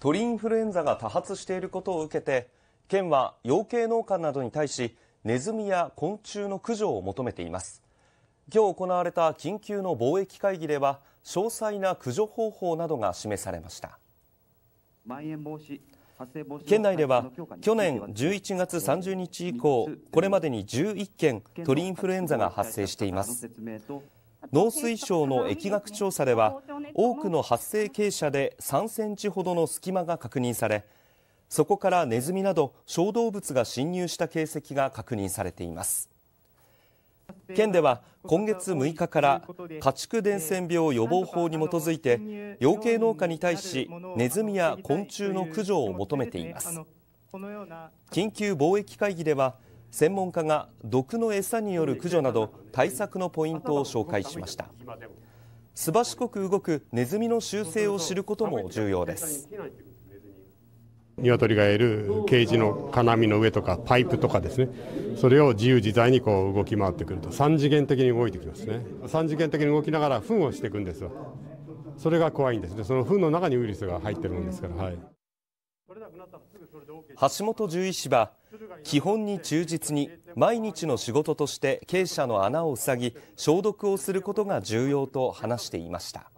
鳥インフルエンザが多発していることを受けて県は養鶏農家などに対しネズミや昆虫の駆除を求めています今日行われた緊急の貿易会議では詳細な駆除方法などが示されました県内では去年11月30日以降これまでに11件鳥インフルエンザが発生しています農水省の疫学調査では多くの発生傾斜で3センチほどの隙間が確認されそこからネズミなど小動物が侵入した形跡が確認されています県では今月6日から家畜伝染病予防法に基づいて養鶏農家に対しネズミや昆虫の駆除を求めています緊急貿易会議では専門家が毒の餌による駆除など対策のポイントを紹介しました素早く動くネズミの習性を知ることも重要です鶏がいるケージの金網の上とかパイプとかですねそれを自由自在にこう動き回ってくると三次元的に動いてきますね三次元的に動きながら糞をしていくんですよそれが怖いんですねその糞の中にウイルスが入ってるもんですからはい橋本獣医師は基本に忠実に毎日の仕事として鶏舎の穴を塞ぎ消毒をすることが重要と話していました。